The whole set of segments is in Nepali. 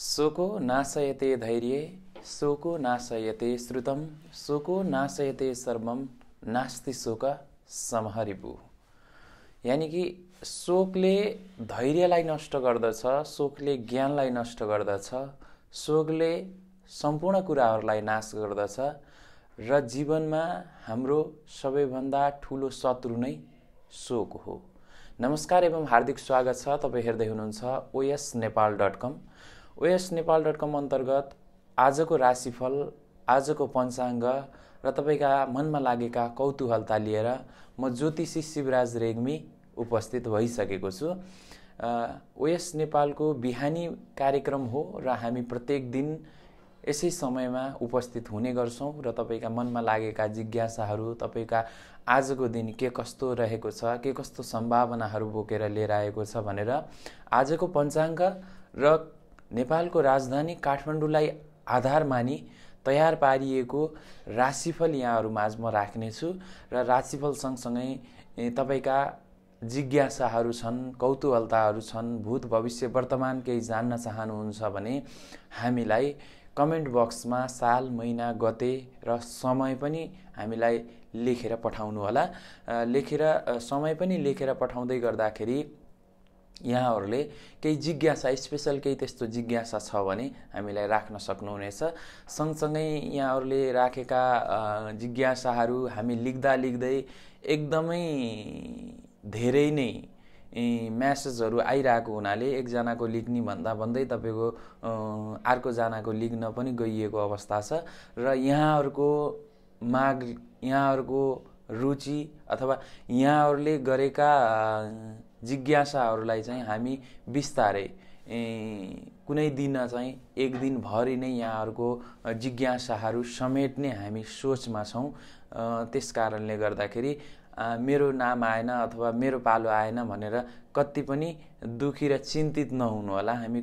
शोको नाशयते धैर्य शोको नाशयते श्रुतम शोको नाशयते सर्वम नास्ति शोक समहरिबु यानि कि शोकले धैर्यलाई नष्ट गर्दछ शोकले ज्ञानलाई नष्ट गर्दछ शोकले सम्पूर्ण कुराहरूलाई नाश गर्दछ र जीवनमा हाम्रो सबैभन्दा ठुलो शत्रु नै शोक हो नमस्कार एवं हार्दिक स्वागत छ तपाईँ हेर्दै हुनुहुन्छ OS Nepal dot com OS Nepal dot com अन्तर्गत आजको राशिफल आजको पञ्चाङ्ग र तपाईँका मनमा लागेका कौतुहलता लिएर म ज्योतिषी शिवराज रेग्मी उपस्थित भइसकेको छु ओएस नेपालको बिहानी कार्यक्रम हो र हामी प्रत्येक दिन यसै समयमा उपस्थित हुने गर्छौँ र तपाईँका मनमा लागेका जिज्ञासाहरू तपाईँका आजको दिन के कस्तो रहेको छ के कस्तो सम्भावनाहरू बोकेर लिएर आएको छ भनेर आजको पञ्चाङ्ग र नेपालको राजधानी काठमाडौँलाई आधार मानि तयार पारिएको राशिफल यहाँहरू माझ म राख्नेछु र राशिफल सँगसँगै तपाईँका जिज्ञासाहरू छन् कौतूहलताहरू छन् भूत भविष्य वर्तमान केही जान्न चाहनुहुन्छ भने हामीलाई कमेन्ट बक्समा साल महिना गते र समय पनि हामीलाई लेखेर पठाउनुहोला लेखेर समय पनि लेखेर पठाउँदै गर्दाखेरि यहाँहरूले केही जिज्ञासा स्पेसल केही त्यस्तो जिज्ञासा छ भने हामीलाई राख्न सक्नुहुनेछ सँगसँगै यहाँहरूले राखेका जिज्ञासाहरू हामी लेख्दा लेख्दै एकदमै धेरै नै म्यासेजहरू आइरहेको हुनाले एकजनाको लेख्ने भन्दा भन्दै तपाईँको अर्कोजनाको लेख्न पनि गइएको अवस्था छ र यहाँहरूको माग यहाँहरूको रुचि अथवा यहाँहरूले गरेका जिज्ञासाहरूलाई चाहिँ हामी बिस्तारै कुनै दिन चाहिँ एक दिनभरि नै यहाँहरूको जिज्ञासाहरू समेट्ने हामी सोचमा छौँ त्यस कारणले गर्दाखेरि मेरो नाम आएन अथवा मेरो पालो आएन भनेर कति पनि दुखी र चिन्तित नहुनुहोला हामी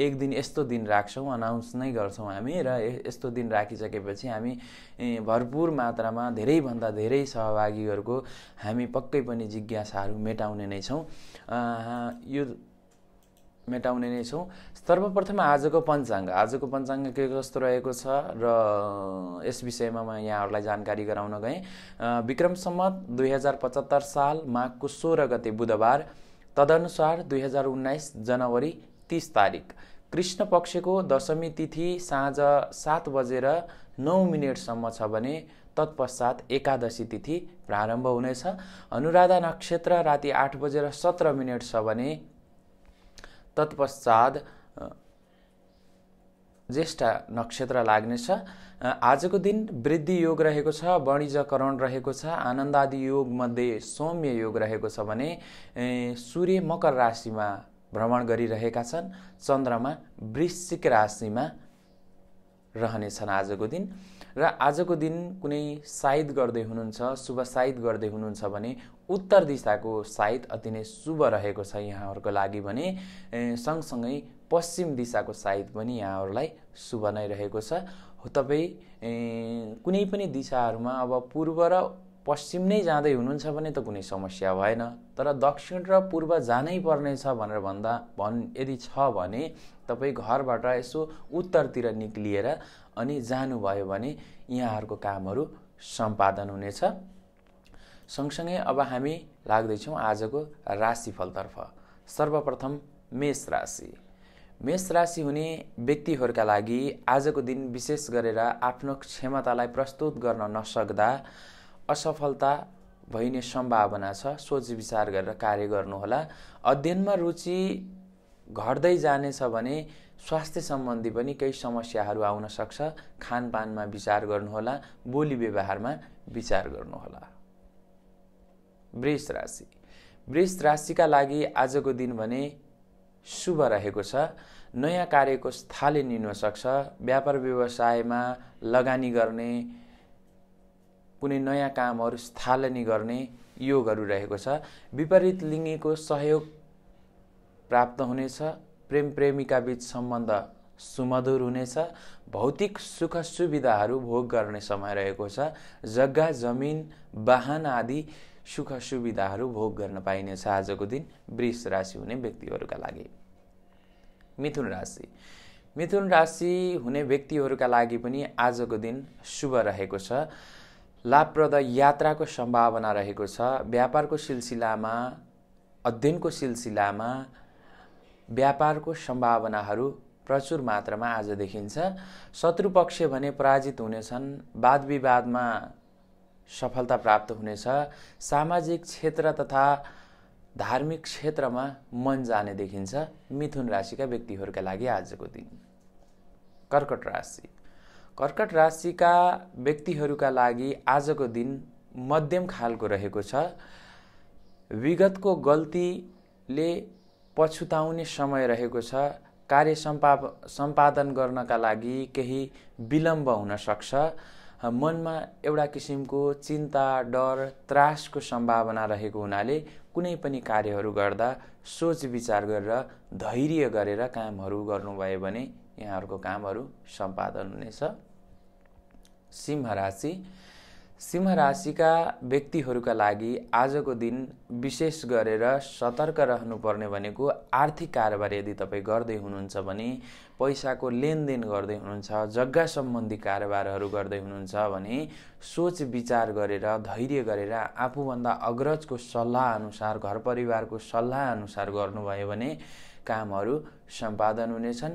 एक दिन यस्तो दिन राख्छौँ अनाउन्स नै गर्छौँ हामी र यस्तो दिन राखिसकेपछि हामी भरपूर मात्रामा धेरैभन्दा धेरै सहभागीहरूको हामी पक्कै पनि जिज्ञासाहरू मेटाउने नै छौँ यो मेटाउने नै छौँ सर्वप्रथम आजको पञ्चाङ्ग आजको पञ्चाङ्ग के कस्तो रहेको छ र यस विषयमा म यहाँहरूलाई जानकारी गराउन गएँ विक्रम सम्मत दुई हजार पचहत्तर साल माघको सोह्र गते बुधबार तदनुसार दुई हजार उन्नाइस जनवरी तिस तारिक कृष्ण पक्षको दशमी तिथि साँझ सात बजेर नौ मिनटसम्म छ भने तत्पश्चात एकादशी तिथि प्रारम्भ हुनेछ अनुराधा नक्षत्र राति आठ बजेर सत्र मिनट छ भने तत्पश्चात ज्येष्ठ नक्षत्र लाग्नेछ आजको दिन वृद्धि योग रहेको छ वणिजकरण रहेको छ आनन्दादि योगमध्ये सौम्य योग रहेको छ भने सूर्य मकर राशिमा भ्रमण गरिरहेका छन् चन्द्रमा वृश्चिक राशिमा रहनेछन् आजको दिन र आजको दिन कुनै साइद गर्दै हुनुहुन्छ शुभ साइद गर्दै हुनुहुन्छ भने उत्तर दिशाको साइद अति नै शुभ रहेको छ यहाँहरूको लागि भने सँगसँगै पश्चिम दिशाको साइद पनि यहाँहरूलाई शुभ नै रहेको छ तपाईँ कुनै पनि दिशाहरूमा अब पूर्व र पश्चिम नै जाँदै हुनुहुन्छ भने त कुनै समस्या भएन तर दक्षिण र पूर्व जानै पर्नेछ भनेर भन्दा भन् यदि छ भने तपाईँ घरबाट यसो उत्तरतिर निक्लिएर अनि जानुभयो भने यहाँहरूको कामहरू सम्पादन हुनेछ सँगसँगै अब हामी लाग्दैछौँ आजको राशिफलतर्फ सर्वप्रथम मेष राशि मेष राशि हुने व्यक्तिहरूका लागि आजको दिन विशेष गरेर आफ्नो क्षमतालाई प्रस्तुत गर्न नसक्दा असफलता भइने सम्भावना छ सोच विचार गरेर कार्य गर्नुहोला अध्ययनमा रुचि घट्दै जानेछ भने स्वास्थ्य सम्बन्धी पनि केही समस्याहरू आउन सक्छ खानपानमा विचार गर्नुहोला बोली व्यवहारमा विचार गर्नुहोला वृष राशि वृष राशिका लागि आजको दिन भने शुभ रहेको छ नयाँ कार्यको थाले लिन सक्छ व्यापार व्यवसायमा लगानी गर्ने कुनै नयाँ कामहरू स्थालनी गर्ने योगहरू रहेको छ विपरीत लिङ्गीको सहयोग प्राप्त हुनेछ प्रेम प्रेमिका बिच सम्बन्ध सुमधुर हुनेछ भौतिक सुख सुविधाहरू भोग गर्ने समय रहेको छ जग्गा जमिन वाहन आदि सुख सुविधाहरू भोग गर्न पाइनेछ आजको दिन वृष राशि हुने व्यक्तिहरूका लागि मिथुन राशि मिथुन राशि हुने व्यक्तिहरूका लागि पनि आजको दिन शुभ रहेको छ लाभप्रद यात्राको सम्भावना रहेको छ व्यापारको सिलसिलामा अध्ययनको सिलसिलामा व्यापारको सम्भावनाहरू प्रचुर मात्रामा आज देखिन्छ शत्रुपक्ष भने पराजित हुनेछन् वाद विवादमा सफलता प्राप्त हुनेछ सामाजिक क्षेत्र तथा धार्मिक क्षेत्रमा मन जाने देखिन्छ मिथुन राशिका व्यक्तिहरूका लागि आजको दिन कर्कट राशि कर्कट राशिका व्यक्तिहरूका लागि आजको दिन मध्यम खालको रहेको छ विगतको गल्तीले पछुताउने समय रहेको छ कार्य सम्पा सम्पादन गर्नका लागि केही विलम्ब हुनसक्छ मनमा एउटा किसिमको चिन्ता डर त्रासको सम्भावना रहेको हुनाले कुनै पनि कार्यहरू गर्दा सोच विचार गरेर धैर्य गरेर कामहरू गर्नुभयो भने यहाँहरूको कामहरू सम्पादन हुनेछ सिंह राशि सिंह राशिका व्यक्तिहरूका लागि आजको दिन विशेष गरेर सतर्क रहनुपर्ने भनेको आर्थिक कारोबार यदि तपाईँ गर्दै हुनुहुन्छ भने पैसाको लेनदेन गर्दै हुनुहुन्छ जग्गा सम्बन्धी कारोबारहरू गर्दै हुनुहुन्छ भने सोच विचार गरेर धैर्य गरेर आफूभन्दा अग्रजको सल्लाह अनुसार घर परिवारको सल्लाह अनुसार गर्नुभयो भने कामहरू सम्पादन हुनेछन्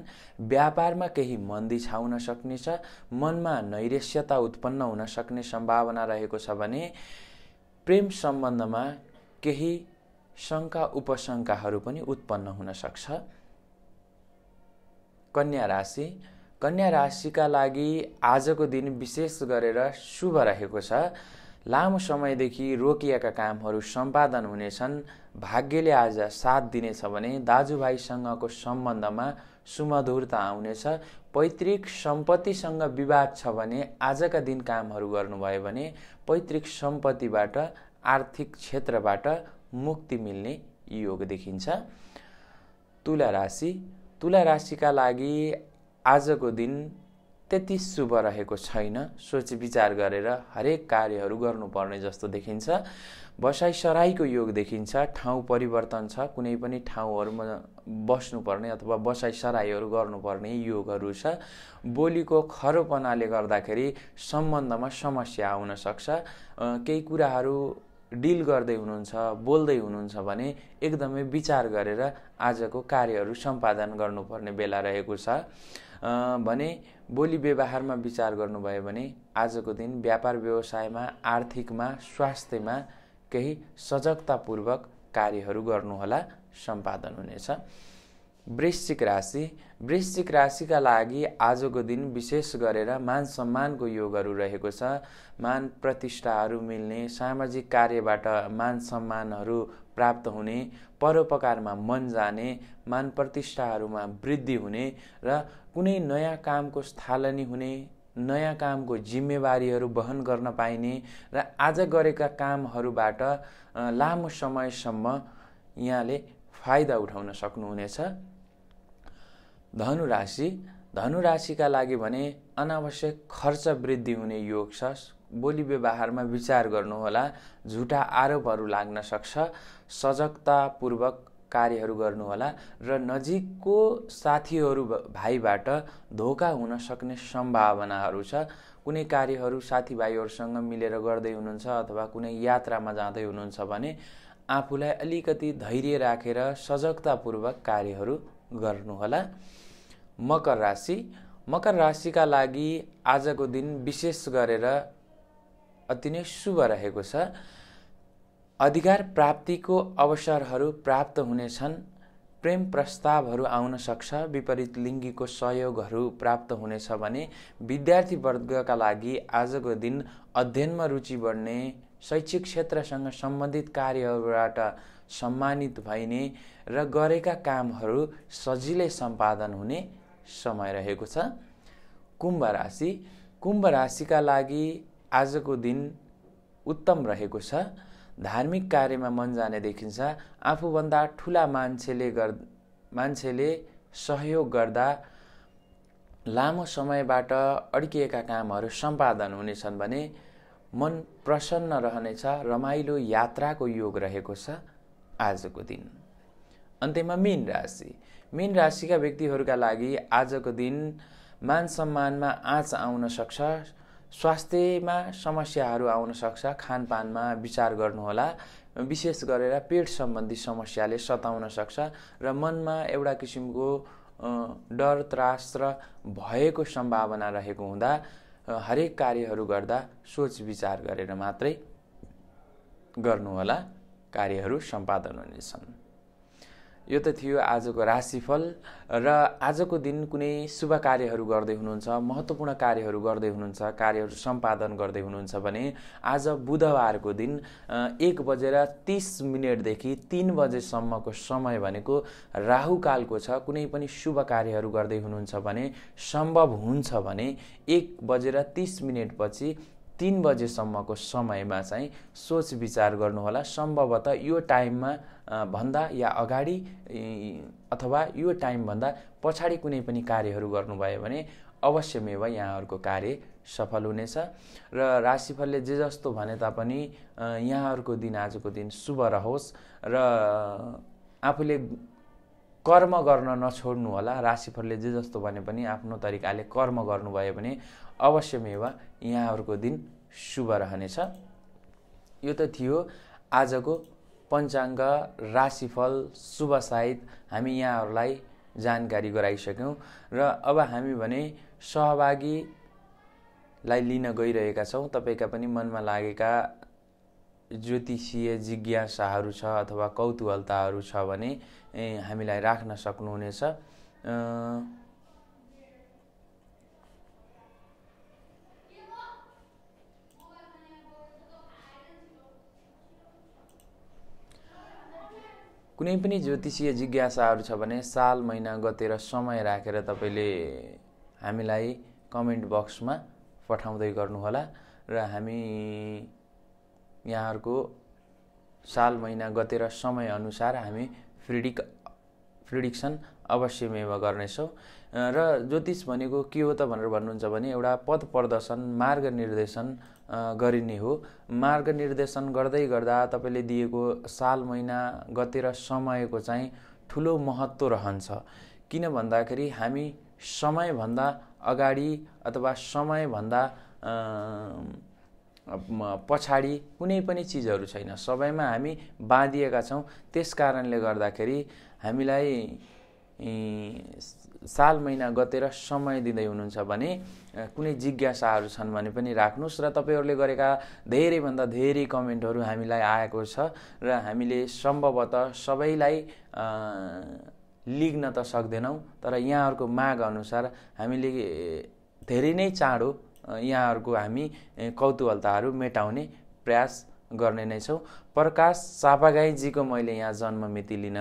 व्यापारमा केही मन्दी छाउन सक्नेछ मनमा नैरेश्यता उत्पन्न हुन सक्ने सम्भावना रहेको छ भने प्रेम सम्बन्धमा केही शङ्का उपशङ्काहरू पनि उत्पन्न हुन सक्छ कन्या राशि कन्या राशिका लागि आजको दिन विशेष गरेर शुभ रहेको छ लामो समयदेखि रोकिएका कामहरू सम्पादन हुनेछन् भाग्यले आज साथ दिनेछ भने दाजुभाइसँगको सम्बन्धमा सुमधुरता आउनेछ पैतृक सम्पत्तिसँग विवाद छ भने आजका दिन कामहरू गर्नुभयो भने पैतृक सम्पत्तिबाट आर्थिक क्षेत्रबाट मुक्ति मिल्ने योग देखिन्छ तुला राशि तुला राशिका लागि आजको दिन त्यति शुभ रहेको छैन सोच विचार गरेर हरेक कार्यहरू गर्नुपर्ने जस्तो देखिन्छ बसाइसराईको योग देखिन्छ ठाउँ परिवर्तन छ कुनै पनि ठाउँहरूमा बस्नुपर्ने अथवा बसाइसराईहरू गर्नुपर्ने योगहरू छ बोलीको खरोपनाले गर्दाखेरि सम्बन्धमा समस्या आउन सक्छ केही कुराहरू डिल गर्दै हुनुहुन्छ बोल्दै हुनुहुन्छ भने एकदमै विचार गरेर आजको कार्यहरू सम्पादन गर्नुपर्ने बेला रहेको छ भने बोली व्यवहारमा विचार गर्नुभयो भने आजको दिन व्यापार व्यवसायमा आर्थिकमा स्वास्थ्यमा केही सजगतापूर्वक कार्यहरू गर्नुहोला सम्पादन हुनेछ वृश्चिक राशि वृश्चिक राशिका लागि आजको दिन विशेष गरेर मान सम्मानको योगहरू रहेको छ मान प्रतिष्ठाहरू मिल्ने सामाजिक कार्यबाट मान सम्मानहरू प्राप्त हुने परोपकारमा मन जाने मान प्रतिष्ठाहरूमा वृद्धि हुने र कुनै नयाँ कामको स्थालनी हुने नयाँ कामको जिम्मेवारीहरू वहन गर्न पाइने र आज गरेका कामहरूबाट लामो समयसम्म यहाँले फाइदा उठाउन सक्नुहुनेछ धनु राशि धनु राशिका लागि भने अनावश्यक खर्च वृद्धि हुने योग छ बोली व्यवहारमा विचार गर्नुहोला झुटा आरोपहरू लाग्न सक्छ सजगतापूर्वक कार्यहरू गर्नुहोला र नजिकको साथीहरू भाइबाट धोका हुन सक्ने सम्भावनाहरू छ कुनै कार्यहरू साथीभाइहरूसँग मिलेर गर्दै हुनुहुन्छ अथवा कुनै यात्रामा जाँदै हुनुहुन्छ भने आफूलाई अलिकति धैर्य राखेर रा सजगतापूर्वक कार्यहरू गर्नुहोला मकर राशि मकर राशिका लागि आजको दिन विशेष गरेर अति नै शुभ रहेको छ अधिकार प्राप्तिको अवसरहरू प्राप्त हुनेछन् प्रेम प्रस्तावहरू आउन सक्छ विपरीत लिङ्गीको सहयोगहरू प्राप्त हुनेछ भने विद्यार्थीवर्गका लागि आजको दिन अध्ययनमा रुचि बढ्ने शैक्षिक क्षेत्रसँग सम्बन्धित कार्यहरूबाट सम्मानित भइने र गरेका कामहरू सजिलै सम्पादन हुने समय रहेको छ कुम्भ राशि कुम्भ राशिका लागि आजको दिन उत्तम रहेको छ धार्मिक कार्यमा मन जाने देखिन्छ आफूभन्दा ठुला मान्छेले गर् मान्छेले सहयोग गर्दा लामो समयबाट अड्किएका कामहरू सम्पादन हुनेछन् भने मन प्रसन्न रहनेछ रमाइलो यात्राको योग रहेको छ आजको दिन अन्त्यमा मीन राशि मीन राशिका व्यक्तिहरूका लागि आजको दिन मान सम्मानमा आँच आउन सक्छ स्वास्थ्यमा समस्याहरू सक्छ खानपानमा विचार गर्नुहोला विशेष गरेर पेट सम्बन्धी समस्याले सताउन सक्छ र मनमा एउटा किसिमको डर त्रास र भएको सम्भावना रहेको हुँदा हरेक कार्यहरू गर्दा सोच विचार गरेर मात्रै गर्नुहोला कार्यहरू सम्पादन हुनेछन् यो त थियो आजको राशिफल र आजको दिन कुनै शुभ कार्यहरू गर्दै हुनुहुन्छ महत्त्वपूर्ण कार्यहरू गर्दै हुनुहुन्छ कार्यहरू सम्पादन गर्दै हुनुहुन्छ भने आज बुधबारको दिन एक बजेर तिस मिनटदेखि तिन बजेसम्मको समय भनेको राहुकालको छ कुनै पनि शुभ कार्यहरू गर्दै हुनुहुन्छ भने सम्भव हुन्छ भने एक बजेर तिस मिनटपछि तिन बजेसम्मको समयमा चाहिँ सोच विचार गर्नुहोला सम्भवतः यो टाइममा भन्दा या अगाडि अथवा यो टाइमभन्दा पछाडि कुनै पनि कार्यहरू गर्नुभयो भने अवश्यमेव यहाँहरूको कार्य सफल हुनेछ र राशिफलले जे जस्तो भने तापनि यहाँहरूको दिन आजको दिन शुभ रहोस् र आफूले कर्म गर्न नछोड्नु होला राशिफलले जे जस्तो भने पनि आफ्नो तरिकाले कर्म गर्नुभयो भने अवश्यमेवा यहाँहरूको दिन शुभ रहनेछ यो त थियो आजको पञ्चाङ्ग राशिफल शुभ साहित हामी यहाँहरूलाई जानकारी गराइसक्यौँ र अब हामी भने सहभागीलाई लिन गइरहेका छौँ तपाईँका पनि मनमा लागेका ज्योतिषीय जिज्ञासाहरू छ अथवा कौतूहलताहरू छ भने हामीलाई राख्न सक्नुहुनेछ कुनै पनि ज्योतिषीय जिज्ञासाहरू छ भने साल महिना गतेर समय राखेर तपाईँले हामीलाई कमेन्ट बक्समा पठाउँदै गर्नुहोला र हामी यहाँहरूको साल महिना गतेर समयअनुसार हामी फ्रिडिक प्रिडिक्सन अवश्यमेव गर्नेछौँ र ज्योतिष भनेको के हो त भनेर भन्नुहुन्छ भने एउटा पद प्रदर्शन मार्ग निर्देशन गरिने हो मार्ग निर्देशन गर्दै गर्दा तपाईँले दिएको साल महिना गते र समयको चाहिँ ठुलो महत्त्व रहन्छ किन भन्दाखेरि हामी समयभन्दा अगाडि अथवा समयभन्दा पछाडि कुनै पनि चिजहरू छैन सबैमा हामी बाँधिएका छौँ त्यस कारणले गर्दाखेरि हामीलाई साल महिना गतेर समय दिँदै हुनुहुन्छ भने कुनै जिज्ञासाहरू छन् भने पनि राख्नुहोस् र तपाईँहरूले गरेका धेरैभन्दा धेरै कमेन्टहरू हामीलाई आएको छ र हामीले सम्भवतः सबैलाई लिग्न त सक्दैनौँ तर यहाँहरूको माग अनुसार हामीले धेरै नै चाँडो यहाँहरूको हामी कौतूहलताहरू मेटाउने प्रयास गर्ने नै छौँ प्रकाश सापागाईजीको मैले यहाँ जन्म मिति लिन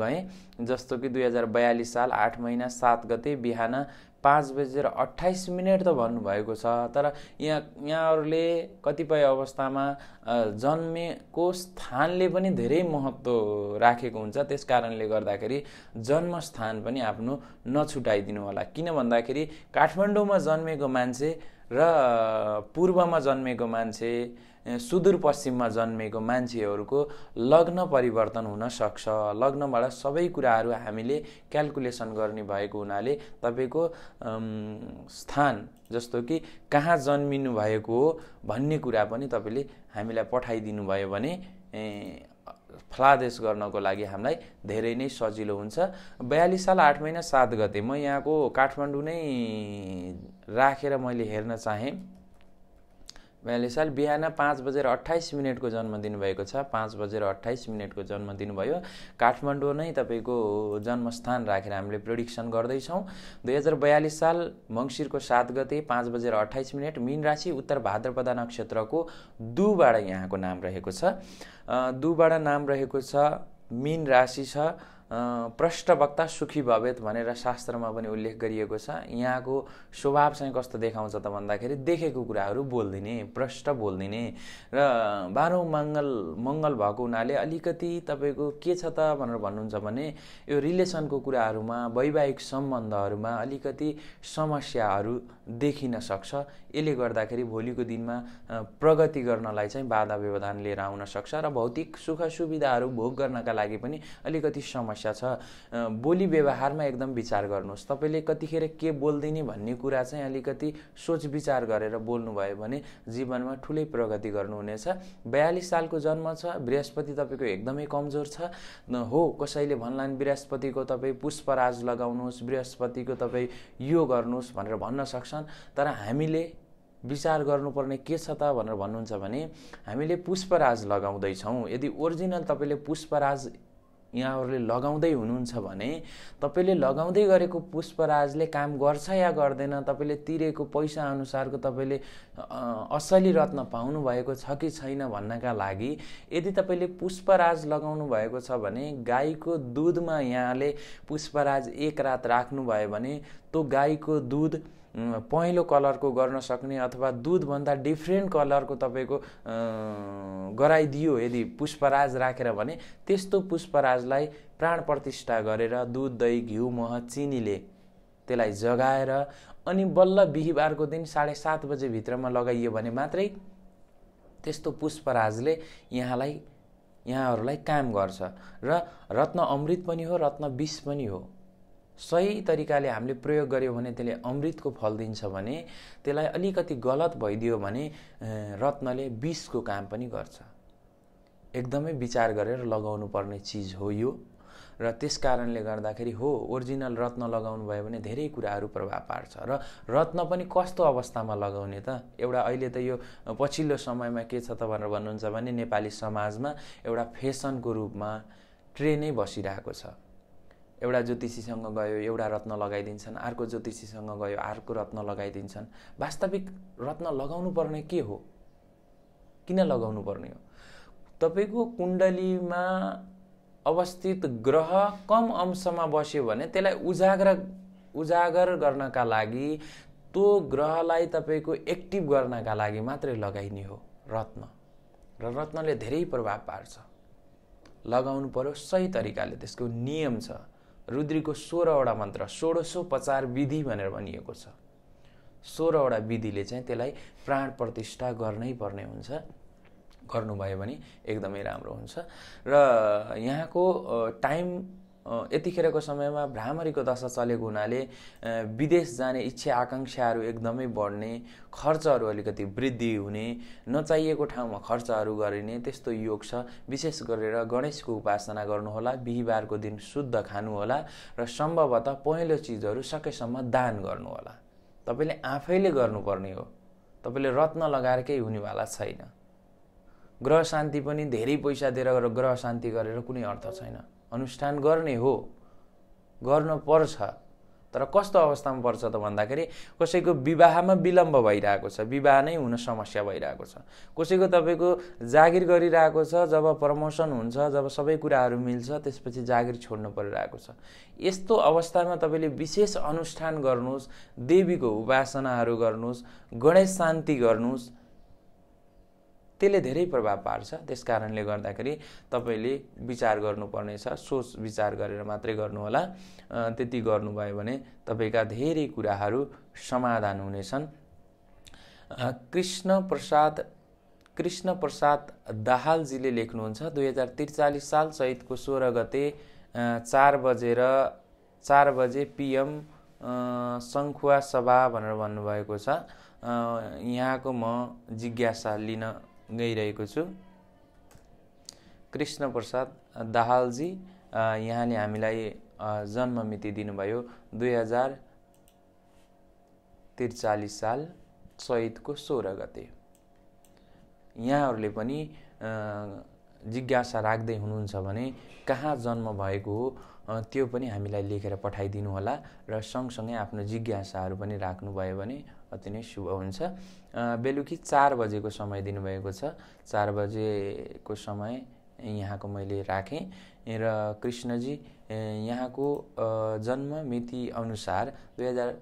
गएँ जस्तो कि दुई हजार बयालिस साल आठ महिना सात गते बिहान पाँच बजेर अट्ठाइस मिनट त भन्नुभएको छ तर यहाँ यहाँहरूले कतिपय अवस्थामा जन्मेको स्थानले पनि धेरै महत्त्व राखेको हुन्छ त्यस कारणले गर्दाखेरि जन्मस्थान पनि आफ्नो नछुटाइदिनु होला किन भन्दाखेरि काठमाडौँमा जन्मेको मान्छे र पूर्वमा जन्मेको मान्छे सुदूरपश्चिममा जन्मेको मान्छेहरूको लग्न परिवर्तन हुन सक्छ लग्नबाट सबै कुराहरू हामीले क्यालकुलेसन गर्ने भएको हुनाले तपाईँको स्थान जस्तो कि कहाँ जन्मिनु भएको हो भन्ने कुरा पनि तपाईँले हामीलाई पठाइदिनु भयो भने फलादेश गर्नको लागि हामीलाई धेरै नै सजिलो हुन्छ बयालिस साल आठ महिना सात गते म यहाँको काठमाडौँ नै राखेर मैले हेर्न चाहेँ बयालिस साल बिहान पाँच बजेर अठाइस मिनटको जन्म दिनुभएको छ पाँच बजेर अठाइस मिनटको जन्म दिनुभयो काठमाडौँ नै तपाईँको जन्मस्थान राखेर हामीले प्रोडिक्सन गर्दैछौँ दुई हजार बयालिस साल मङ्सिरको सात गते पाँच बजेर अठाइस मिनट मिन राशि उत्तर भाद्रपदा नक्षत्रको दुबाट यहाँको नाम रहेको छ दुबाट नाम रहेको छ मीन राशि छ वक्ता सुखी भवेत भनेर शास्त्रमा पनि उल्लेख गरिएको छ यहाँको स्वभाव चाहिँ कस्तो देखाउँछ त भन्दाखेरि देखेको कुराहरू बोलिदिने प्रष्ट बोलिदिने र बाह्रौँ मङ्गल मङ्गल भएको हुनाले अलिकति तपाईँको के छ त भनेर भन्नुहुन्छ भने यो रिलेसनको कुराहरूमा वैवाहिक सम्बन्धहरूमा अलिकति समस्याहरू देखिन सक्छ यसले गर्दाखेरि भोलिको दिनमा प्रगति गर्नलाई चाहिँ बाधा व्यवधान लिएर आउन सक्छ र भौतिक सुख सुविधाहरू भोग गर्नका लागि पनि अलिकति समस्या छ बोली व्यवहारमा एकदम विचार गर्नुहोस् तपाईँले कतिखेर के बोलिदिने भन्ने कुरा चाहिँ अलिकति सोच विचार गरेर बोल्नुभयो भने जीवनमा ठुलै प्रगति गर्नुहुनेछ बयालिस सालको जन्म छ बृहस्पति तपाईँको एकदमै कमजोर छ हो कसैले भन्लान् बृहस्पतिको तपाईँ पुष्पराज लगाउनुहोस् बृहस्पतिको तपाईँ यो गर्नुहोस् भनेर भन्न सक्छन् तर हामीले विचार गर्नुपर्ने के छ त भनेर भन्नुहुन्छ भने हामीले पुष्पराज लगाउँदैछौँ यदि ओरिजिनल तपाईँले पुष्पराज यहाँहरूले लगाउँदै हुनुहुन्छ भने तपाईँले लगाउँदै गरेको पुष्पराजले काम गर्छ या गर्दैन तपाईँले तिरेको पैसा अनुसारको तपाईँले असली रत्न पाउनु भएको छ कि छैन भन्नका लागि यदि तपाईँले पुष्पराज लगाउनु भएको छ भने गाईको दुधमा यहाँले पुष्पराज एक रात राख्नुभयो भने त्यो गाईको दुध पहेँलो कलरको गर्न सक्ने अथवा दुधभन्दा डिफ्रेन्ट कलरको तपाईँको गराइदियो यदि पुष्पराज राखेर भने त्यस्तो पुष्पराजलाई प्राण प्रतिष्ठा गरेर दुध दही घिउ मह चिनीले त्यसलाई जगाएर अनि बल्ल बिहिबारको दिन साढे सात बजेभित्रमा लगाइयो भने मात्रै त्यस्तो पुष्पराजले यहाँलाई यहाँहरूलाई काम गर्छ र रत्न अमृत पनि हो रत्न विष पनि हो सही तरिकाले हामीले प्रयोग गऱ्यौँ भने त्यसले अमृतको फल दिन्छ भने त्यसलाई अलिकति गलत भइदियो भने रत्नले विषको काम पनि गर्छ एकदमै विचार गरेर लगाउनु पर्ने चिज हो यो र त्यस कारणले गर्दाखेरि हो ओरिजिनल रत्न लगाउनु भयो भने धेरै कुराहरू प्रभाव पार्छ र रत्न पनि कस्तो अवस्थामा लगाउने त एउटा अहिले त यो पछिल्लो समयमा के छ त भनेर भन्नुहुन्छ भने नेपाली समाजमा एउटा फेसनको रूपमा ट्रेनै बसिरहेको छ एउटा ज्योतिषीसँग गयो एउटा रत्न लगाइदिन्छन् अर्को ज्योतिषीसँग गयो अर्को रत्न लगाइदिन्छन् वास्तविक रत्न लगाउनु पर्ने के हो किन लगाउनु पर्ने हो तपाईँको कुण्डलीमा अवस्थित ग्रह कम अंशमा बस्यो भने त्यसलाई उजागर उजागर गर्नका लागि त्यो ग्रहलाई तपाईँको एक्टिभ गर्नका लागि मात्रै लगाइने हो रत्न र रत्नले धेरै प्रभाव पार्छ लगाउनु पर्यो सही तरिकाले त्यसको नियम छ रुद्रीको सोह्रवटा मन्त्र षोडशोपचार विधि भनेर भनिएको छ सोह्रवटा विधिले चाहिँ त्यसलाई प्राण प्रतिष्ठा गर्नै पर्ने हुन्छ गर्नुभयो भने एकदमै राम्रो हुन्छ र यहाँको टाइम यतिखेरको समयमा भ्रामरीको दशा चलेको हुनाले विदेश जाने इच्छा आकाङ्क्षाहरू एकदमै बढ्ने खर्चहरू अलिकति वृद्धि हुने नचाहिएको ठाउँमा खर्चहरू गरिने त्यस्तो योग छ विशेष गरेर गणेशको उपासना गर्नुहोला बिहिबारको दिन शुद्ध खानुहोला र सम्भवतः पहेँलो चिजहरू सकेसम्म दान गर्नुहोला तपाईँले आफैले गर्नुपर्ने हो तपाईँले रत्न लगाएर केही हुनेवाला छैन ग्रह शान्ति पनि धेरै पैसा दिएर ग्रह शान्ति गरेर कुनै अर्थ छैन अनुष्ठान गर्ने हो गर्न तर कस्तो अवस्थामा पर्छ त भन्दाखेरि कसैको विवाहमा विलम्ब भइरहेको छ विवाह नै हुन समस्या भइरहेको छ कसैको तपाईँको जागिर गरिरहेको छ जब प्रमोसन हुन्छ जब सबै कुराहरू मिल्छ त्यसपछि जागिर छोड्नु परिरहेको छ यस्तो अवस्थामा तपाईँले विशेष अनुष्ठान गर्नुहोस् देवीको उपासनाहरू गर्नुहोस् गणेश शान्ति गर्नुहोस् त्यसले धेरै प्रभाव पार्छ त्यस कारणले गर्दाखेरि तपाईँले विचार गर्नुपर्नेछ सोच विचार गरेर मात्रै गर्नुहोला त्यति गर्नुभयो भने तपाईँका धेरै कुराहरू समाधान हुनेछन् कृष्ण प्रसाद कृष्ण प्रसाद दाहालजीले लेख्नुहुन्छ दुई हजार त्रिचालिस साल चैतको सोह्र गते चार बजेर चार बजे पिएम सङ्खुवा सभा भनेर भन्नुभएको छ यहाँको म जिज्ञासा लिन गइरहेको छु कृष्ण प्रसाद दाहालजी यहाँले हामीलाई जन्ममिति दिनुभयो दुई हजार त्रिचालिस साल चैतको सोह्र गते यहाँहरूले पनि जिज्ञासा राख्दै हुनुहुन्छ भने कहाँ जन्म भएको हो त्यो पनि हामीलाई लेखेर पठाइदिनु होला र सँगसँगै आफ्नो जिज्ञासाहरू पनि राख्नुभयो भने अति नै शुभ हुन्छ बेलुकी चार बजेको समय दिनुभएको छ चार बजेको समय यहाँको मैले राखेँ र कृष्णजी यहाँको जन्म मिति अनुसार दुई हजार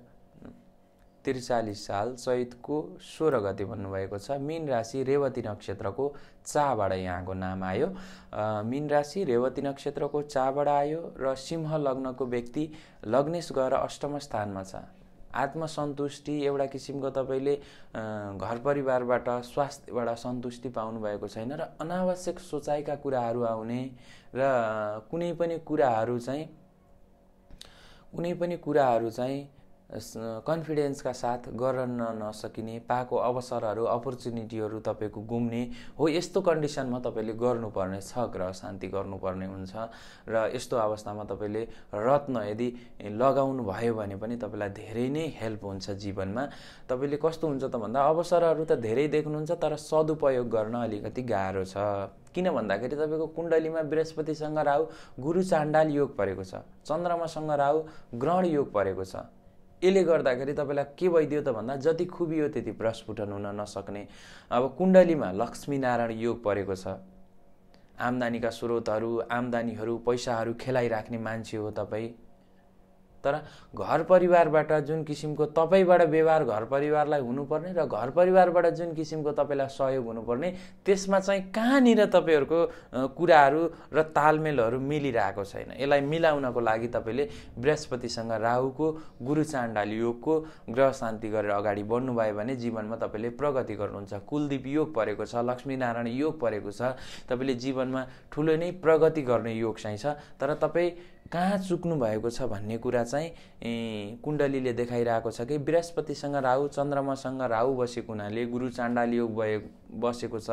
त्रिचालिस साल चैतको सोह्र गते भन्नुभएको छ मीन राशि रेवती नक्षत्रको चाबाट यहाँको नाम आयो मीन राशि रेवती नक्षत्रको चाबाट आयो र सिंह लग्नको व्यक्ति लग्नेश गएर अष्टम स्थानमा छ आत्मसन्तुष्टि एउटा किसिमको तपाईँले घर परिवारबाट स्वास्थ्यबाट सन्तुष्टि पाउनुभएको छैन र अनावश्यक सोचाइका कुराहरू आउने र कुनै पनि कुराहरू चाहिँ कुनै पनि कुराहरू चाहिँ कन्फिडेन्सका साथ गर्न नसकिने पाएको अवसरहरू अपर्च्युनिटीहरू तपाईँको गुम्ने हो यस्तो कन्डिसनमा तपाईँले गर्नुपर्ने छ ग्रह शान्ति गर्नुपर्ने हुन्छ र यस्तो अवस्थामा तपाईँले रत्न यदि लगाउनु भयो भने पनि तपाईँलाई धेरै नै हेल्प हुन्छ जीवनमा तपाईँले कस्तो हुन्छ त भन्दा अवसरहरू त धेरै देख्नुहुन्छ तर सदुपयोग गर्न अलिकति गाह्रो छ किन भन्दाखेरि तपाईँको कुण्डलीमा बृहस्पतिसँग राहु गुरु चाण्डाल योग परेको छ चन्द्रमासँग राहु ग्रहण योग परेको छ यसले गर्दाखेरि तपाईँलाई के भइदियो त भन्दा जति खुबी हो त्यति प्रस्फुटन हुन नसक्ने अब कुण्डलीमा लक्ष्मीनारायण योग परेको छ आम्दानीका स्रोतहरू आम्दानीहरू पैसाहरू खेलाइराख्ने मान्छे हो तपाईँ तर घर परिवारबाट जुन किसिमको तपाईँबाट व्यवहार घर परिवारलाई हुनुपर्ने र घर परिवारबाट जुन किसिमको तपाईँलाई सहयोग हुनुपर्ने त्यसमा चाहिँ कहाँनिर तपाईँहरूको कुराहरू र तालमेलहरू मिलिरहेको छैन यसलाई मिलाउनको लागि तपाईँले बृहस्पतिसँग राहुको गुरु चाण्डाल योगको ग्रह शान्ति गरेर अगाडि बढ्नुभयो भने जीवनमा तपाईँले प्रगति गर्नुहुन्छ कुलदीप योग परेको छ लक्ष्मीनारायण योग परेको छ तपाईँले जीवनमा ठुलो नै प्रगति गर्ने योग चाहिँ छ तर तपाईँ कहाँ चुक्नु भएको छ भन्ने कुरा चाहिँ कुण्डलीले देखाइरहेको छ कि बृहस्पतिसँग राहु चन्द्रमासँग राहु बसेको हुनाले गुरु चाण्डाल योग भए बसेको छ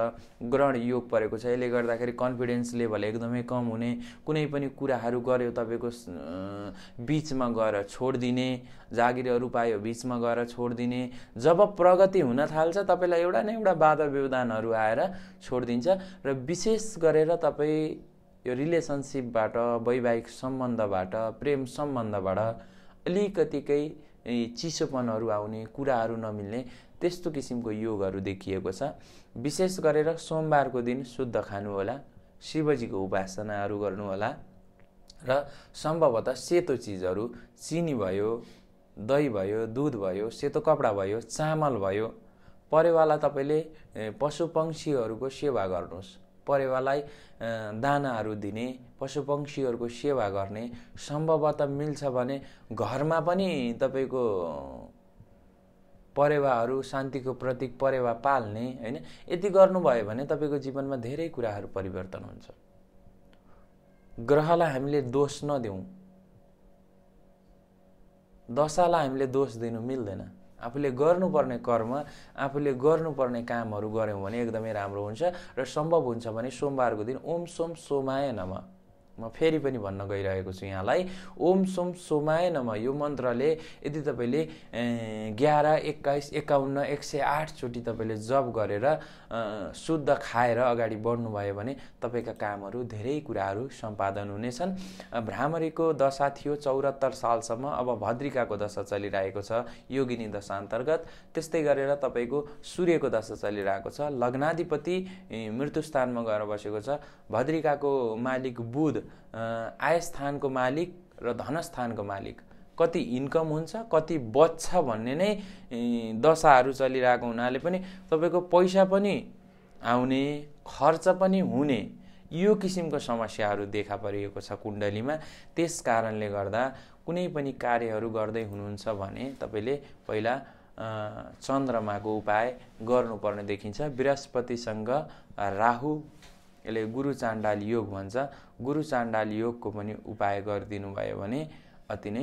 ग्रहण योग परेको छ यसले गर्दाखेरि कन्फिडेन्स लेभल एकदमै कम हुने कुनै पनि कुराहरू गऱ्यो तपाईँको बिचमा गएर छोडिदिने जागिरहरू पायो बिचमा गएर छोडिदिने जब प्रगति हुन थाल्छ तपाईँलाई एउटा न एउटा बाधा व्यवधानहरू आएर छोडिदिन्छ र विशेष गरेर तपाईँ यो रिलेसनसिपबाट वैवाहिक सम्बन्धबाट प्रेम सम्बन्धबाट अलिकतिकै चिसोपनहरू आउने कुराहरू नमिल्ने त्यस्तो किसिमको योगहरू देखिएको छ विशेष गरेर सोमबारको दिन शुद्ध खानुहोला शिवजीको उपासनाहरू गर्नुहोला र सम्भवतः सेतो चिजहरू चिनी भयो दही भयो दुध भयो सेतो कपडा भयो चामल भयो परेवाला तपाईँले पशु पक्षीहरूको सेवा गर्नुहोस् परेवालाई दानाहरू दिने पशुपक्षीहरूको सेवा गर्ने सम्भवतः मिल्छ भने घरमा पनि तपाईँको परेवाहरू शान्तिको प्रतीक परेवा पाल्ने होइन यति गर्नुभयो भने तपाईँको जीवनमा धेरै कुराहरू परिवर्तन हुन्छ ग्रहलाई हामीले दोष नदिउँ दशालाई हामीले दोष दिनु मिल्दैन आफूले गर्नुपर्ने कर्म आफूले गर्नुपर्ने कामहरू गऱ्यौँ भने एकदमै राम्रो हुन्छ र सम्भव हुन्छ भने सोमबारको दिन ओम सोम सोमाय नमा म फेरि पनि भन्न गइरहेको छु यहाँलाई ओम सोम सोमाय नम यो मन्त्रले यदि तपाईँले एघार एक्काइस एकाउन्न एक सय आठचोटि तपाईँले जप गरेर शुद्ध खाएर अगाडि बढ्नुभयो भने तपाईँका कामहरू धेरै कुराहरू सम्पादन हुनेछन् भ्रामरीको दशा थियो चौरात्तर सालसम्म अब भद्रिकाको दशा चलिरहेको छ योगिनी दशा अन्तर्गत त्यस्तै गरेर तपाईँको सूर्यको दशा चलिरहेको छ लग्नाधिपति मृत्युस्थानमा गएर बसेको छ भद्रिकाको मालिक बुध आयस्थानको मालिक र धनस्थानको मालिक कति इन्कम हुन्छ कति बच्छ भन्ने नै दशाहरू चलिरहेको हुनाले पनि तपाईँको पैसा पनि आउने खर्च पनि हुने यो किसिमको समस्याहरू देखा परिएको छ कुण्डलीमा त्यस कारणले गर्दा कुनै पनि कार्यहरू गर्दै हुनुहुन्छ भने तपाईँले पहिला चन्द्रमाको उपाय गर्नुपर्ने देखिन्छ बृहस्पतिसँग राहु यसले गुरु चाण्डाल योग भन्छ गुरु चाण्डाल योगको पनि उपाय गरिदिनु भयो भने अति नै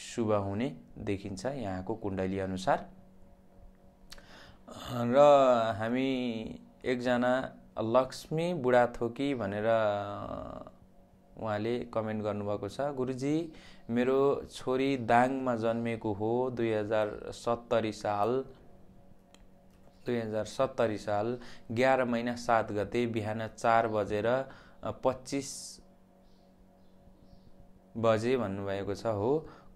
शुभ हुने देखिन्छ यहाँको कुण्डली अनुसार र हामी एकजना लक्ष्मी बुढाथोकी भनेर उहाँले कमेन्ट गर्नुभएको छ गुरुजी मेरो छोरी दाङमा जन्मेको हो दुई हजार सत्तरी साल दुई हजार सत्तरी साल एघार महिना सात गते बिहान चार बजेर पच्चिस बजे भन्नुभएको छ हो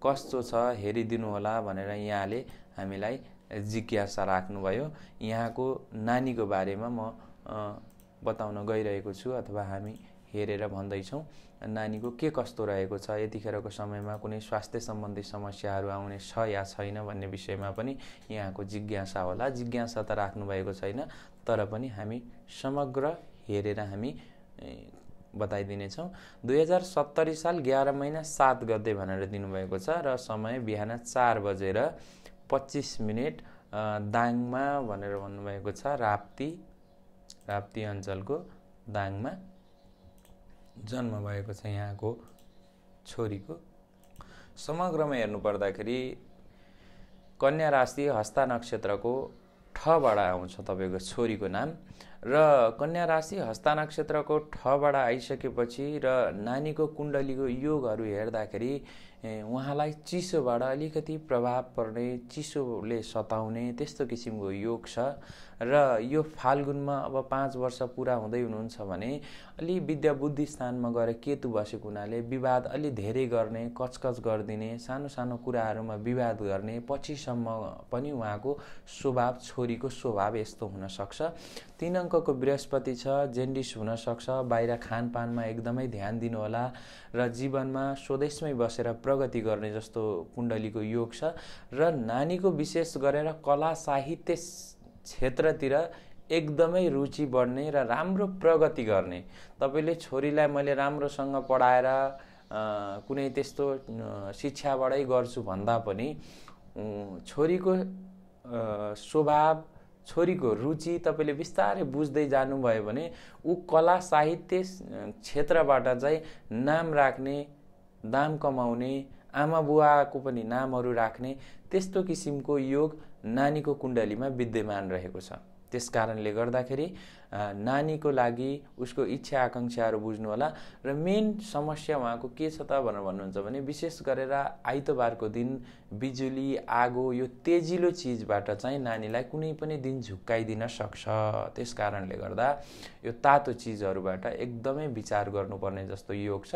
कस्तो छ हेरिदिनु होला भनेर यहाँले हामीलाई जिज्ञासा राख्नुभयो यहाँको नानीको बारेमा म बताउन गइरहेको छु अथवा हामी हेरेर भन्दैछौँ नानीको के कस्तो रहेको छ यतिखेरको समयमा कुनै स्वास्थ्य सम्बन्धी समस्याहरू आउने छ या छैन भन्ने विषयमा पनि यहाँको जिज्ञासा होला जिज्ञासा त राख्नुभएको छैन तर पनि हामी समग्र हेरेर हामी बताइदिनेछौँ दुई हजार सत्तरी साल एघार महिना सात गते भनेर दिनुभएको छ र समय बिहान चार बजेर पच्चिस मिनट दाङमा भनेर भन्नुभएको छ राप्ती राप्ती अञ्चलको दाङमा जन्म भएको छ यहाँको छोरीको समग्रमा हेर्नुपर्दाखेरि कन्या राशि हस्ता नक्षत्रको ठबाट आउँछ तपाईँको छोरीको नाम र कन्या राशि हस्ता नक्षत्रको ठबाट आइसकेपछि र नानीको कुण्डलीको योगहरू हेर्दाखेरि उहाँलाई चिसोबाट अलिकति प्रभाव पर्ने चिसोले सताउने त्यस्तो किसिमको योग छ र यो फाल्गुनमा अब पाँच वर्ष पुरा हुँदै हुनुहुन्छ भने अलि विद्या बुद्धि स्थानमा गएर केतु बसेको हुनाले विवाद अलि धेरै गर्ने कचकच गरिदिने सानो सानो कुराहरूमा विवाद गर्ने पछिसम्म पनि उहाँको स्वभाव छोरीको स्वभाव यस्तो हुनसक्छ तिन अङ्कको बृहस्पति छ जेन्डिस हुनसक्छ बाहिर खानपानमा एकदमै ध्यान दिनुहोला र जीवनमा स्वदेशमै बसेर प्र प्रगति गर्ने जस्तो कुण्डलीको योग छ र नानीको विशेष गरेर कला साहित्य क्षेत्रतिर एकदमै रुचि बढ्ने र राम्रो प्रगति गर्ने तपाईँले छोरीलाई मैले राम्रोसँग पढाएर कुनै त्यस्तो शिक्षाबाटै गर्छु भन्दा पनि छोरीको स्वभाव छोरीको रुचि तपाईँले बिस्तारै बुझ्दै जानुभयो भने ऊ कला साहित्य क्षेत्रबाट चाहिँ नाम राख्ने दाम कमाउने आमा बुवाको पनि नामहरू राख्ने त्यस्तो किसिमको योग नानीको कुण्डलीमा विद्यमान रहेको छ त्यस कारणले गर्दाखेरि नानीको लागि उसको इच्छा आकाङ्क्षाहरू होला र मेन समस्या उहाँको के छ त भनेर भन्नुहुन्छ भने विशेष गरेर आइतबारको दिन बिजुली आगो यो तेजिलो चिजबाट चाहिँ नानीलाई कुनै पनि दिन झुक्काइदिन सक्छ त्यस कारणले गर्दा यो तातो चिजहरूबाट एकदमै विचार गर्नुपर्ने जस्तो योग छ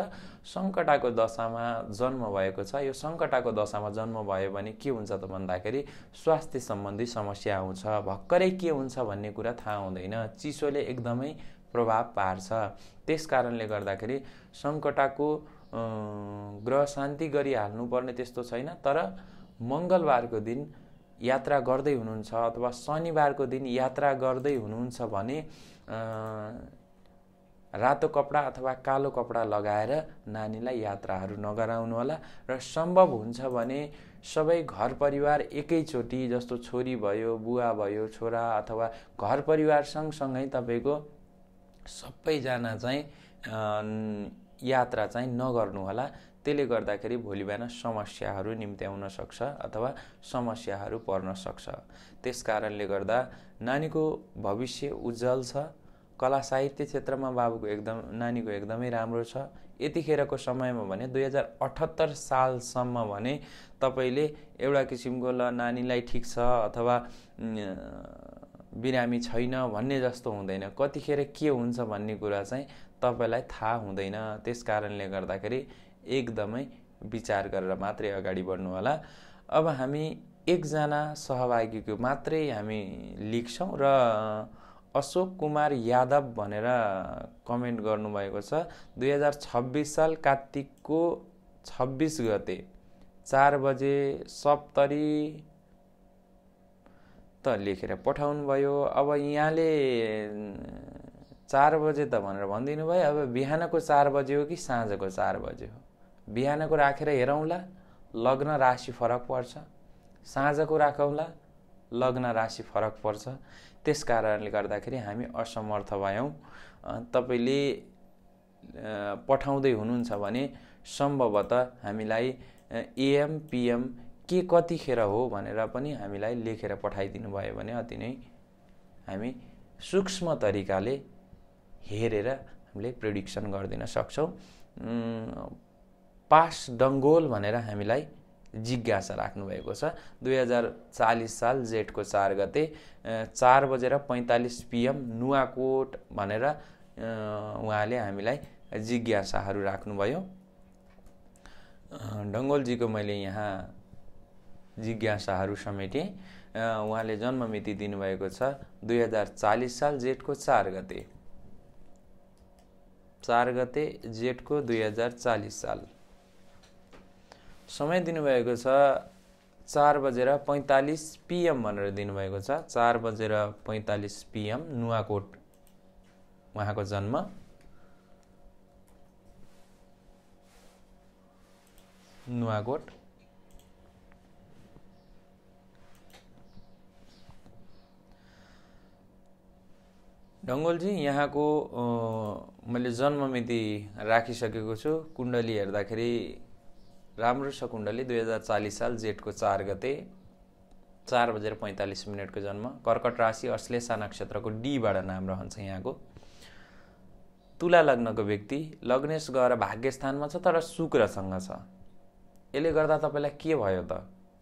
सङ्कटाको दशामा जन्म भएको छ यो सङ्कटाको दशामा जन्म भयो भने के हुन्छ त भन्दाखेरि स्वास्थ्य सम्बन्धी समस्या आउँछ भर्खरै के हुन्छ भन्ने कुरा थाहा हुँदैन चिसो विश्वले एकदमै प्रभाव पार्छ त्यस कारणले गर्दाखेरि सङ्कटाको ग्रह शान्ति गरिहाल्नुपर्ने त्यस्तो छैन तर मङ्गलबारको दिन यात्रा गर्दै हुनुहुन्छ अथवा शनिबारको दिन यात्रा गर्दै हुनुहुन्छ भने रातो कपडा अथवा कालो कपडा लगाएर नानीलाई यात्राहरू होला र सम्भव हुन्छ भने सबै घर परिवार एकैचोटि जस्तो छोरी भयो बुवा भयो छोरा अथवा घर परिवार सँगसँगै तपाईँको सबैजना चाहिँ यात्रा चाहिँ नगर्नु होला त्यसले गर्दाखेरि भोलि बिहान समस्याहरू निम्त्याउन सक्छ अथवा समस्याहरू पर्न सक्छ त्यस कारणले गर्दा नानीको भविष्य उज्जवल छ कला साहित्य क्षेत्रमा बाबुको एकदम नानीको एकदमै राम्रो छ यतिखेरको समयमा भने दुई हजार अठहत्तर सालसम्म भने तपाईँले एउटा किसिमको ल नानीलाई ठिक छ अथवा बिरामी छैन भन्ने जस्तो हुँदैन कतिखेर के हुन्छ भन्ने कुरा चाहिँ तपाईँलाई थाहा हुँदैन त्यस कारणले गर्दाखेरि एकदमै विचार गरेर मात्रै अगाडि बढ्नु होला अब हामी एकजना सहभागीको मात्रै हामी लेख्छौँ र अशोक कुमार यादव भनेर कमेन्ट गर्नुभएको छ दुई हजार छब्बिस साल कार्तिकको छब्बिस गते चार बजे सप्तरी त लेखेर भयो अब यहाँले चार बजे त भनेर भनिदिनु भयो अब बिहानको चार बजे हो कि साँझको चार बजे हो बिहानको राखेर हेरौँला लग्न राशि फरक पर्छ साँझको राखौँला लग्न राशि फरक पर्छ त्यस कारणले गर्दाखेरि हामी असमर्थ भयौँ तपाईँले पठाउँदै हुनुहुन्छ भने सम्भवतः हामीलाई एएम पिएम के कतिखेर हो भनेर पनि हामीलाई लेखेर पठाइदिनु भयो भने अति नै हामी सूक्ष्म तरिकाले हेरेर हामीले प्रिडिक्सन गरिदिन सक्छौँ पास डङ्गोल भनेर हामीलाई जिज्ञासा राख्नुभएको छ दुई हजार चालिस साल जेठको चार गते चार बजेर पैँतालिस पिएम नुवाकोट भनेर उहाँले हामीलाई जिज्ञासाहरू राख्नुभयो डङ्गोलजीको मैले यहाँ जिज्ञासाहरू समेटेँ उहाँले जन्ममिति दिनुभएको छ दुई हजार चालिस साल जेठको चार गते चार गते जेठको दुई हजार चालिस साल समय दिनुभएको छ चार बजेर पैँतालिस पिएम भनेर दिनुभएको छ चार बजेर पैँतालिस पिएम नुवाकोट उहाँको जन्म नुवाकोट ढङ्गोलजी यहाँको मैले जन्ममिति राखिसकेको छु कुण्डली हेर्दाखेरि राम्रो कुण्डली दुई हजार चालिस साल जेठको चार गते चार बजेर पैँतालिस मिनटको जन्म कर्कट राशि अश्लेषा नक्षत्रको डीबाट नाम रहन्छ यहाँको तुला लग्नको व्यक्ति लग्नेश गएर भाग्यस्थानमा छ तर शुक्रसँग छ यसले गर्दा तपाईँलाई के भयो त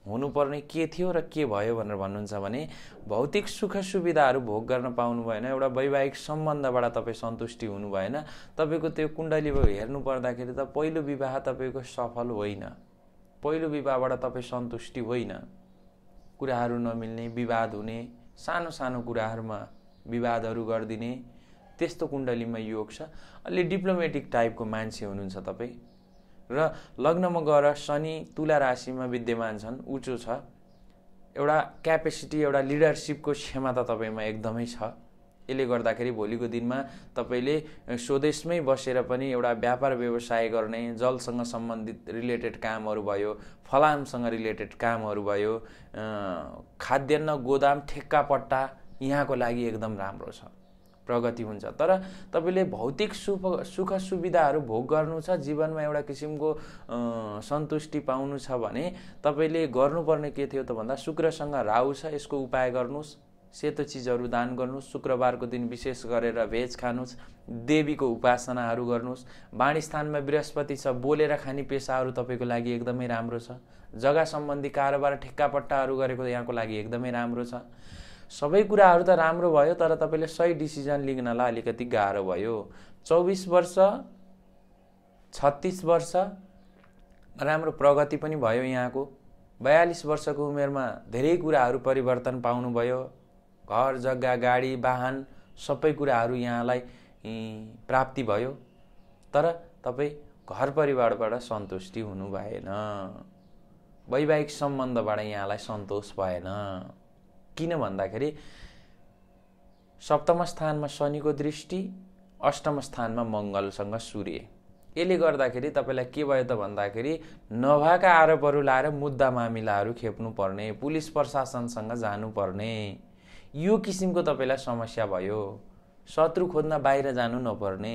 हुनुपर्ने के थियो र के भयो भनेर भन्नुहुन्छ भने भौतिक सुख सुविधाहरू भोग गर्न पाउनु भएन एउटा वैवाहिक सम्बन्धबाट तपाईँ सन्तुष्टि हुनु भएन तपाईँको त्यो कुण्डली हेर्नु पर्दाखेरि त पहिलो विवाह तपाईँको सफल होइन पहिलो विवाहबाट तपाईँ सन्तुष्टि होइन कुराहरू नमिल्ने विवाद हुने सानो सानो कुराहरूमा विवादहरू गरिदिने त्यस्तो कुण्डलीमा योग छ अलि डिप्लोमेटिक टाइपको मान्छे हुनुहुन्छ तपाईँ र लग्नमा गएर शनि तुला राशिमा विद्यमान छन् उचो छ एउटा क्यापेसिटी एउटा लिडरसिपको क्षमता तपाईँमा एकदमै छ यसले गर्दाखेरि भोलिको दिनमा तपाईँले स्वदेशमै बसेर पनि एउटा व्यापार व्यवसाय गर्ने जलसँग सम्बन्धित रिलेटेड कामहरू भयो फलामसँग रिलेटेड कामहरू भयो खाद्यान्न गोदाम ठेक्कापट्टा यहाँको लागि एकदम राम्रो छ प्रगति हुन्छ तर तपाईँले भौतिक सुख सुख सुविधाहरू भोग गर्नु छ जीवनमा एउटा किसिमको सन्तुष्टि पाउनु छ भने तपाईँले गर्नुपर्ने के थियो त भन्दा शुक्रसँग राहु छ यसको उपाय गर्नुहोस् सेतो चिजहरू दान गर्नुहोस् शुक्रबारको दिन विशेष गरेर भेज खानुहोस् देवीको उपासनाहरू गर्नुहोस् बाणीस्थानमा बृहस्पति छ बोलेर खाने पेसाहरू तपाईँको लागि एकदमै राम्रो छ जग्गा सम्बन्धी कारोबार ठेक्कापट्टाहरू गरेको यहाँको लागि एकदमै राम्रो छ सबै कुराहरू त राम्रो भयो तर तपाईँले सही डिसिजन लिनलाई अलिकति गाह्रो भयो चौबिस वर्ष छत्तिस वर्ष राम्रो प्रगति पनि भयो यहाँको बयालिस वर्षको उमेरमा धेरै कुराहरू परिवर्तन पाउनुभयो घर जग्गा गाडी वाहन सबै कुराहरू यहाँलाई प्राप्ति भयो तर तपाईँ घर परिवारबाट सन्तुष्टि हुनु भएन वैवाहिक सम्बन्धबाट यहाँलाई सन्तोष भएन किन भन्दाखेरि सप्तम स्थानमा शनिको दृष्टि अष्टम स्थानमा मङ्गलसँग सूर्य यसले गर्दाखेरि तपाईँलाई के भयो त भन्दाखेरि नभएका आरोपहरू लाएर मुद्दा मामिलाहरू खेप्नुपर्ने पुलिस प्रशासनसँग जानुपर्ने यो किसिमको तपाईँलाई समस्या भयो शत्रु खोज्न बाहिर जानु नपर्ने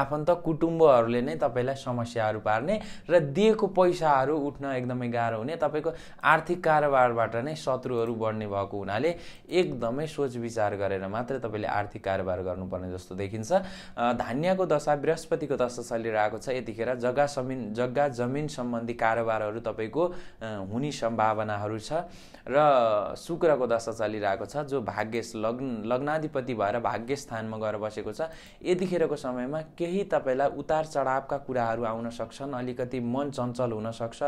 आफन्त कुटुम्बहरूले नै तपाईँलाई समस्याहरू पार्ने र दिएको पैसाहरू उठ्न एकदमै गाह्रो हुने तपाईँको आर्थिक कारोबारबाट नै शत्रुहरू बढ्ने भएको हुनाले एकदमै सोच विचार गरेर मात्रै तपाईँले आर्थिक कारोबार गर्नुपर्ने जस्तो देखिन्छ धान्यको दशा बृहस्पतिको दशा चलिरहेको छ यतिखेर जग्गा जमिन जग्गा जमिन सम्बन्धी कारोबारहरू तपाईँको हुने सम्भावनाहरू छ र शुक्रको दशा चलिरहेको छ जो भाग्य लग्न लग्नाधिपति भएर भाग्य स्थानमा गएर बसेको छ यतिखेरको समयमा केही तपाईँलाई उतार चढावका कुराहरू आउन सक्छन् अलिकति मन चञ्चल हुनसक्छ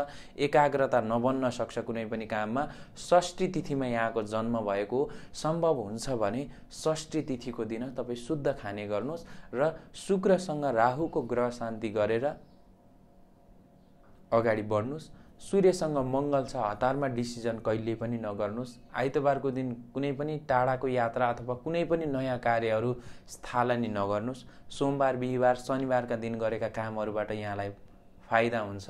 एकाग्रता नबन्न सक्छ कुनै पनि काममा षष्ठी तिथिमा यहाँको जन्म भएको सम्भव हुन्छ भने षष्ठी तिथिको दिन तपाईँ शुद्ध खाने गर्नुहोस् र शुक्रसँग राहुको ग्रह शान्ति गरेर अगाडि बढ्नुहोस् सूर्यसँग मङ्गल छ हतारमा डिसिजन कहिले पनि नगर्नुहोस् आइतबारको दिन कुनै पनि टाढाको यात्रा अथवा कुनै पनि नयाँ कार्यहरू स्थालनी नगर्नुहोस् सोमबार बिहिबार शनिबारका दिन गरेका कामहरूबाट यहाँलाई फाइदा हुन्छ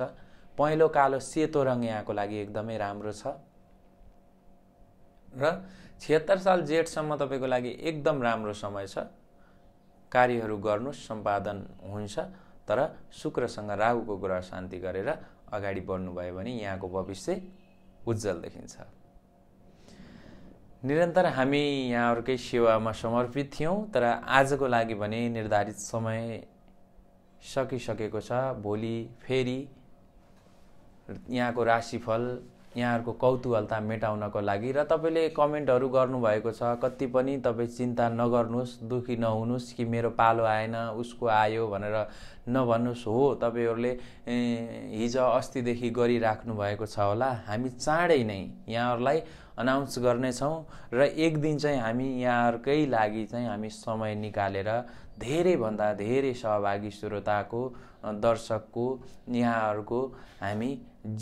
पहेँलो कालो सेतो रङ यहाँको लागि एकदमै राम्रो छ र छिहत्तर साल जेठसम्म तपाईँको लागि एकदम राम्रो समय छ कार्यहरू गर्नुहोस् सम्पादन हुन्छ तर शुक्रसँग राहुको ग्रह शान्ति गरेर अगाडि बढ्नुभयो भने यहाँको भविष्य उज्जवल देखिन्छ निरन्तर हामी यहाँहरूकै सेवामा समर्पित थियौँ तर आजको लागि भने निर्धारित समय सकिसकेको छ भोलि फेरि यहाँको राशिफल यहाँहरूको कौतुहलता मेटाउनको लागि र तपाईँले कमेन्टहरू गर्नुभएको छ कति पनि तपाईँ चिन्ता नगर्नुहोस् दुःखी नहुनुहोस् कि मेरो पालो आएन उसको आयो भनेर नभन्नुहोस् हो तपाईँहरूले हिजो अस्तिदेखि गरिराख्नु भएको छ होला हामी चाँडै नै यहाँहरूलाई अनाउन्स गर्नेछौँ र एक दिन चाहिँ हामी यहाँहरूकै लागि चाहिँ हामी समय निकालेर धेरैभन्दा धेरै सहभागी श्रोताको दर्शकको यहाँहरूको हामी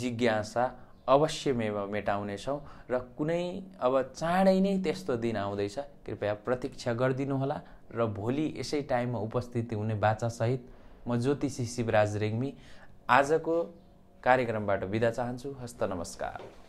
जिज्ञासा अवश्य मेटाउनेछौँ र कुनै अब चाँडै नै त्यस्तो दिन आउँदैछ कृपया प्रतीक्षा गरिदिनुहोला र भोलि यसै टाइममा उपस्थिति हुने बाचासहित म ज्योतिषी शिवराज रेग्मी आजको कार्यक्रमबाट बिदा चाहन्छु हस्त नमस्कार